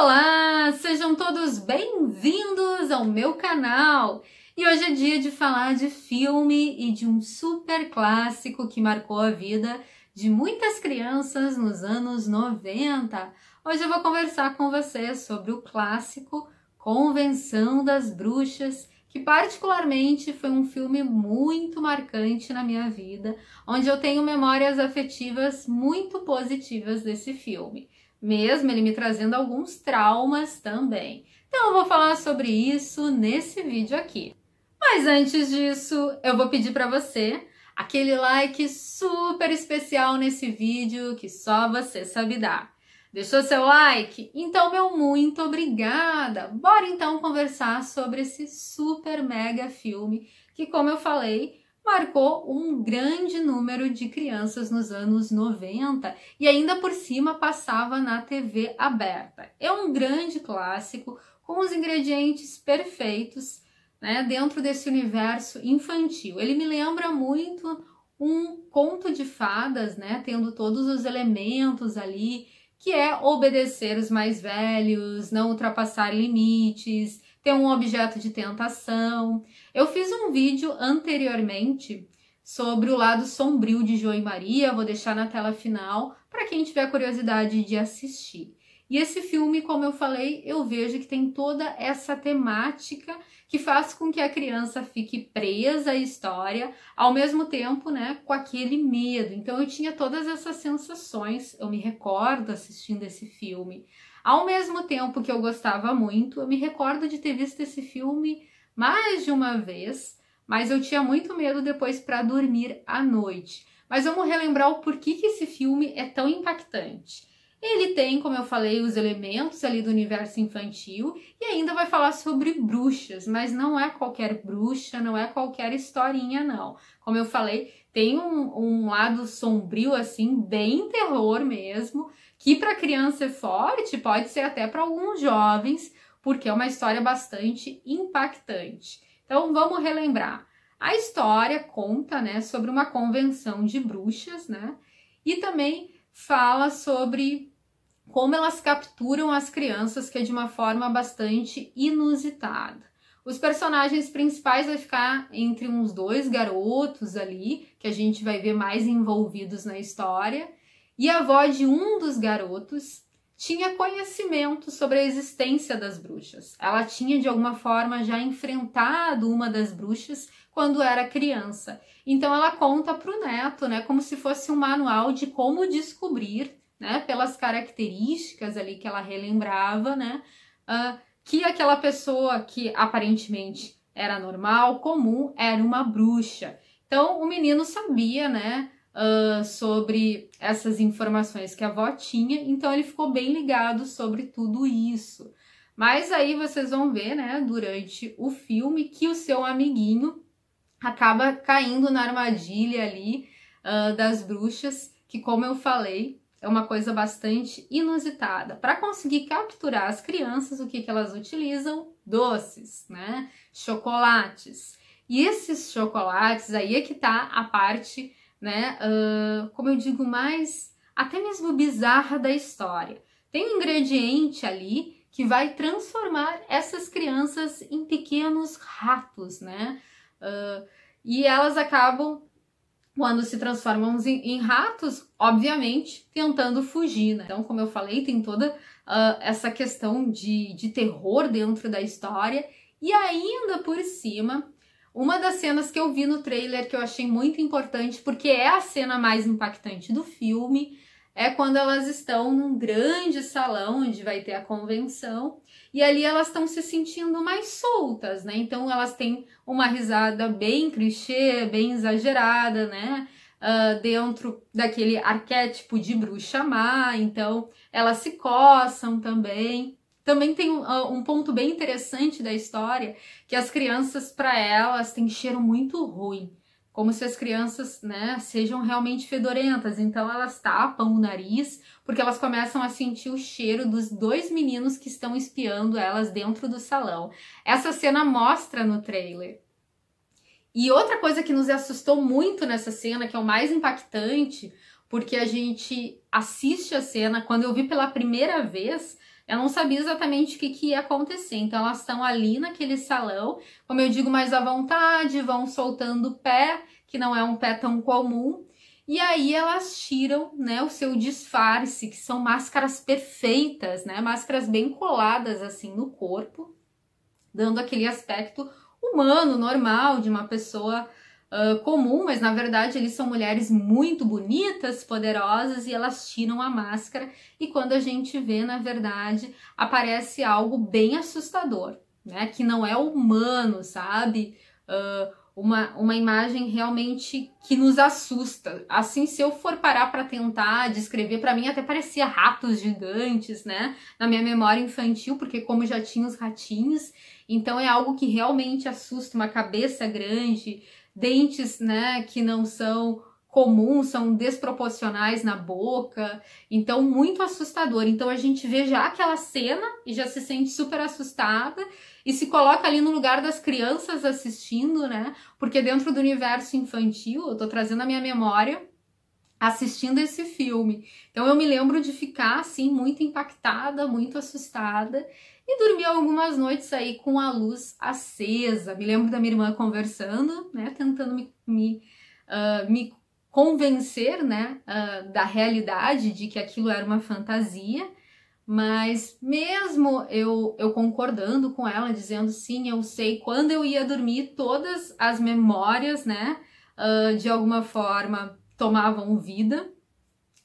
Olá, sejam todos bem-vindos ao meu canal. E hoje é dia de falar de filme e de um super clássico que marcou a vida de muitas crianças nos anos 90. Hoje eu vou conversar com você sobre o clássico Convenção das Bruxas, que particularmente foi um filme muito marcante na minha vida, onde eu tenho memórias afetivas muito positivas desse filme mesmo ele me trazendo alguns traumas também. Então eu vou falar sobre isso nesse vídeo aqui. Mas antes disso, eu vou pedir para você aquele like super especial nesse vídeo que só você sabe dar. Deixou seu like? Então, meu muito obrigada! Bora então conversar sobre esse super mega filme que, como eu falei, marcou um grande número de crianças nos anos 90 e ainda por cima passava na TV aberta. É um grande clássico com os ingredientes perfeitos né, dentro desse universo infantil. Ele me lembra muito um conto de fadas, né, tendo todos os elementos ali, que é obedecer os mais velhos, não ultrapassar limites, ter um objeto de tentação. Eu fiz um vídeo anteriormente sobre o lado sombrio de João e Maria, vou deixar na tela final para quem tiver curiosidade de assistir. E esse filme, como eu falei, eu vejo que tem toda essa temática que faz com que a criança fique presa à história, ao mesmo tempo, né, com aquele medo. Então eu tinha todas essas sensações, eu me recordo assistindo esse filme. Ao mesmo tempo que eu gostava muito, eu me recordo de ter visto esse filme mais de uma vez, mas eu tinha muito medo depois para dormir à noite. Mas vamos relembrar o porquê que esse filme é tão impactante. Ele tem, como eu falei, os elementos ali do universo infantil e ainda vai falar sobre bruxas, mas não é qualquer bruxa, não é qualquer historinha, não. Como eu falei, tem um, um lado sombrio, assim, bem terror mesmo, que para criança é forte, pode ser até para alguns jovens, porque é uma história bastante impactante. Então vamos relembrar. A história conta, né, sobre uma convenção de bruxas, né? E também fala sobre como elas capturam as crianças, que é de uma forma bastante inusitada. Os personagens principais vai ficar entre uns dois garotos ali, que a gente vai ver mais envolvidos na história, e a avó de um dos garotos tinha conhecimento sobre a existência das bruxas. Ela tinha de alguma forma já enfrentado uma das bruxas quando era criança. Então ela conta para o neto, né, como se fosse um manual de como descobrir, né, pelas características ali que ela relembrava, né, uh, que aquela pessoa que aparentemente era normal, comum, era uma bruxa. Então o menino sabia, né, uh, sobre essas informações que a avó tinha, então ele ficou bem ligado sobre tudo isso. Mas aí vocês vão ver, né, durante o filme, que o seu amiguinho acaba caindo na armadilha ali uh, das bruxas, que, como eu falei, é uma coisa bastante inusitada. Para conseguir capturar as crianças, o que, que elas utilizam? Doces, né? Chocolates. E esses chocolates, aí é que tá a parte né? Uh, como eu digo, mais até mesmo bizarra da história. Tem um ingrediente ali que vai transformar essas crianças em pequenos ratos, né? Uh, e elas acabam, quando se transformam em, em, ratos, obviamente tentando fugir, né? Então, como eu falei, tem toda uh, essa questão de, de terror dentro da história. E ainda por cima, uma das cenas que eu vi no trailer que eu achei muito importante, porque é a cena mais impactante do filme, é quando elas estão num grande salão onde vai ter a convenção e ali elas estão se sentindo mais soltas, né? Então elas têm uma risada bem clichê, bem exagerada, né? Uh, dentro daquele arquétipo de bruxa má, então elas se coçam também. Também tem ah, um ponto bem interessante da história, que as crianças, para elas, têm cheiro muito ruim. Como se as crianças, né, sejam realmente fedorentas. Então elas tapam o nariz, porque elas começam a sentir o cheiro dos dois meninos que estão espiando elas dentro do salão. Essa cena mostra no trailer. E outra coisa que nos assustou muito nessa cena, que é o mais impactante, porque a gente assiste a cena, quando eu vi pela primeira vez, eu não sabia exatamente o que, que ia acontecer. Então elas estão ali naquele salão, como eu digo, mais à vontade, vão soltando o pé, que não é um pé tão comum. E aí elas tiram, né, o seu disfarce, que são máscaras perfeitas, né, máscaras bem coladas assim no corpo, dando aquele aspecto humano, normal de uma pessoa uh, comum, mas na verdade eles são mulheres muito bonitas, poderosas e elas tiram a máscara. E quando a gente vê, na verdade, aparece algo bem assustador, né? Que não é humano, sabe? Uh, uma, uma imagem realmente que nos assusta. Assim, se eu for parar para tentar descrever, para mim até parecia ratos gigantes, né? Na minha memória infantil, porque como já tinha os ratinhos, então é algo que realmente assusta uma cabeça grande, dentes, né, que não são comuns, são desproporcionais na boca. Então, muito assustador. Então, a gente vê já aquela cena e já se sente super assustada e se coloca ali no lugar das crianças assistindo, né? Porque dentro do universo infantil, eu tô trazendo a minha memória assistindo esse filme. Então eu me lembro de ficar assim muito impactada, muito assustada e dormi algumas noites aí com a luz acesa. Me lembro da minha irmã conversando, né? Tentando me, me, uh, me convencer, né? Uh, da realidade de que aquilo era uma fantasia. Mas mesmo eu, eu concordando com ela, dizendo sim, eu sei, quando eu ia dormir, todas as memórias, né? Uh, de alguma forma tomavam vida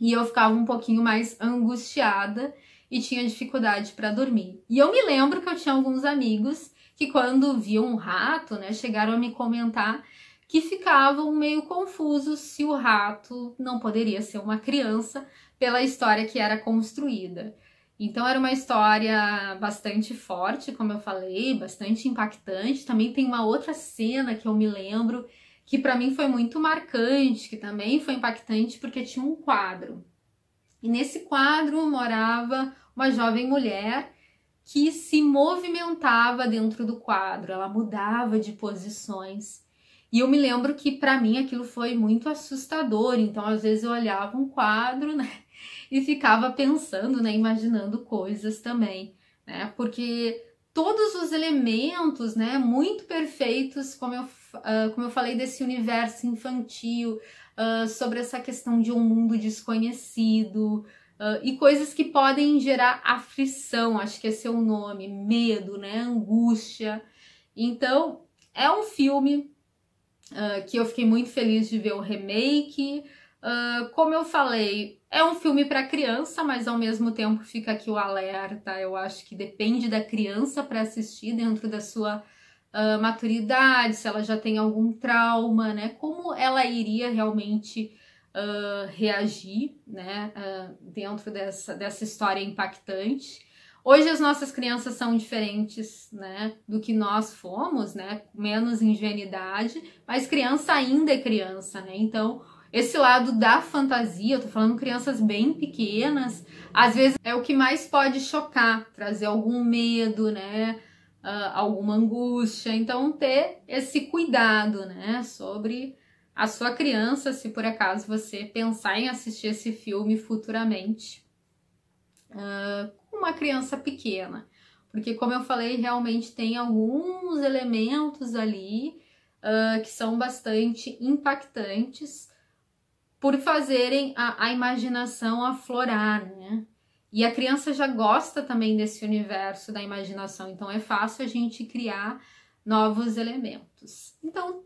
e eu ficava um pouquinho mais angustiada e tinha dificuldade para dormir. E eu me lembro que eu tinha alguns amigos que, quando viam um rato, né, chegaram a me comentar que ficavam meio confusos se o rato não poderia ser uma criança pela história que era construída. Então era uma história bastante forte, como eu falei, bastante impactante. Também tem uma outra cena que eu me lembro que para mim foi muito marcante, que também foi impactante porque tinha um quadro. E nesse quadro morava uma jovem mulher que se movimentava dentro do quadro, ela mudava de posições. E eu me lembro que para mim aquilo foi muito assustador, então às vezes eu olhava um quadro, né, e ficava pensando, né, imaginando coisas também, né? Porque todos os elementos, né, muito perfeitos, como eu, uh, como eu falei desse universo infantil, ah, sobre essa questão de um mundo desconhecido uh, e coisas que podem gerar aflição, acho que esse é o nome, medo, né? Angústia. Então, é um filme uh, que eu fiquei muito feliz de ver o remake. Uh, como eu falei, é um filme para criança, mas ao mesmo tempo fica aqui o alerta. Eu acho que depende da criança para assistir dentro da sua ah, maturidade, se ela já tem algum trauma, né? Como ela iria realmente uh, reagir, né? Uh, dentro dessa, dessa história impactante. Hoje as nossas crianças são diferentes, né, do que nós fomos, né, menos ingenuidade, mas criança ainda é criança, né? Então, esse lado da fantasia, eu tô falando crianças bem pequenas, às vezes é o que mais pode chocar, trazer algum medo, né? uh, alguma angústia. Então, ter esse cuidado, né, sobre a sua criança, se por acaso você pensar em assistir esse filme futuramente ah, com uh, uma criança pequena. Porque, como eu falei, realmente tem alguns elementos ali uh, que são bastante impactantes por fazerem a, a imaginação aflorar, né? E a criança já gosta também desse universo da imaginação, então é fácil a gente criar novos elementos. Então,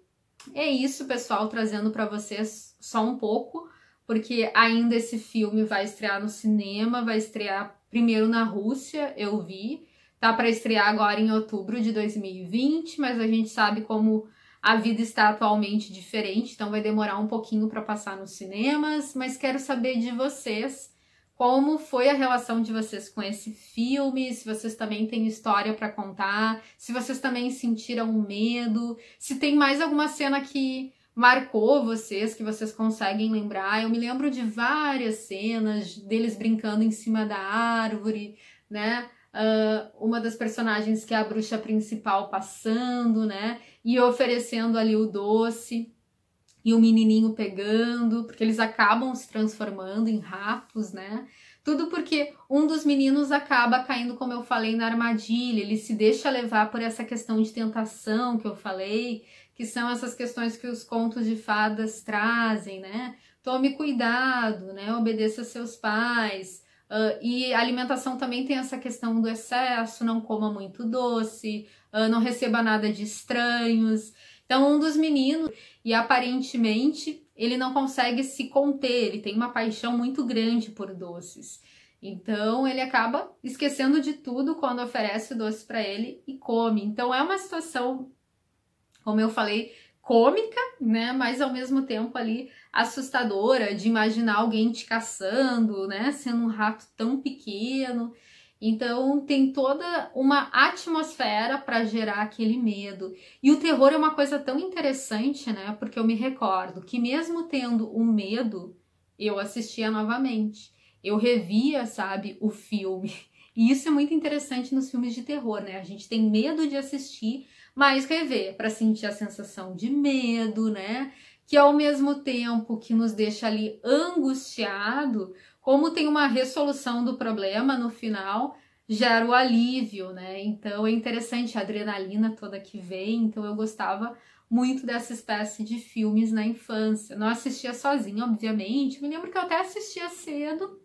é isso, pessoal, trazendo para vocês só um pouco, porque ainda esse filme vai estrear no cinema, vai estrear primeiro na Rússia, eu vi, tá para estrear agora em outubro de 2020, mas a gente sabe como a vida está atualmente diferente, então vai demorar um pouquinho para passar nos cinemas, mas quero saber de vocês como foi a relação de vocês com esse filme, se vocês também têm história para contar, se vocês também sentiram medo, se tem mais alguma cena que marcou vocês, que vocês conseguem lembrar. Eu me lembro de várias cenas deles brincando em cima da árvore, né? Uh, uma das personagens que é a bruxa principal passando, né? E oferecendo ali o doce e o menininho pegando, porque eles acabam se transformando em ratos, né? Tudo porque um dos meninos acaba caindo, como eu falei, na armadilha, ele se deixa levar por essa questão de tentação que eu falei, que são essas questões que os contos de fadas trazem, né? Tome cuidado, né? Obedeça seus pais. Uh, e a alimentação também tem essa questão do excesso, não coma muito doce, uh, não receba nada de estranhos. Então, um dos meninos, e aparentemente ele não consegue se conter, ele tem uma paixão muito grande por doces. Então, ele acaba esquecendo de tudo quando oferece o doce para ele e come. Então, é uma situação, como eu falei, cômica, né? Mas ao mesmo tempo ali assustadora de imaginar alguém te caçando, né? Sendo um rato tão pequeno. Então tem toda uma atmosfera para gerar aquele medo. E o terror é uma coisa tão interessante, né? Porque eu me recordo que mesmo tendo um medo, eu assistia novamente. Eu revia, sabe, o filme. E isso é muito interessante nos filmes de terror, né? A gente tem medo de assistir, mas rever para sentir a sensação de medo, né? que é ao mesmo tempo que nos deixa ali angustiado, como tem uma resolução do problema no final, gera o alívio, né? Então é interessante a adrenalina toda que vem. Então eu gostava muito dessa espécie de filmes na infância. Não assistia sozinha, obviamente. Me lembro que eu até assistia cedo,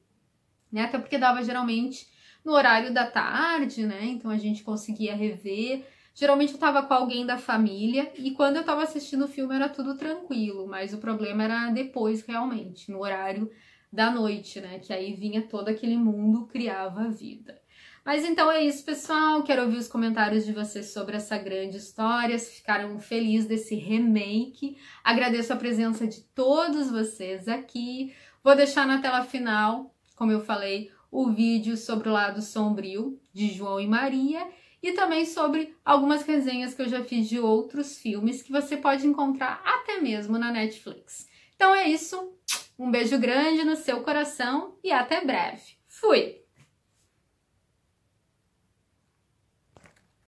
né? Até porque dava geralmente no horário da tarde, né? Então a gente conseguia rever Geralmente eu tava com alguém da família e quando eu tava assistindo o filme era tudo tranquilo, mas o problema era depois realmente, no horário da noite, né? Que aí vinha todo aquele mundo, criava a vida. Mas então é isso, pessoal. Quero ouvir os comentários de vocês sobre essa grande história, se ficaram felizes desse remake. Agradeço a presença de todos vocês aqui. Vou deixar na tela final, como eu falei, o vídeo sobre o lado sombrio de João e Maria e também sobre algumas resenhas que eu já fiz de outros filmes que você pode encontrar até mesmo na Netflix. Então é isso, um beijo grande no seu coração e até breve. Fui!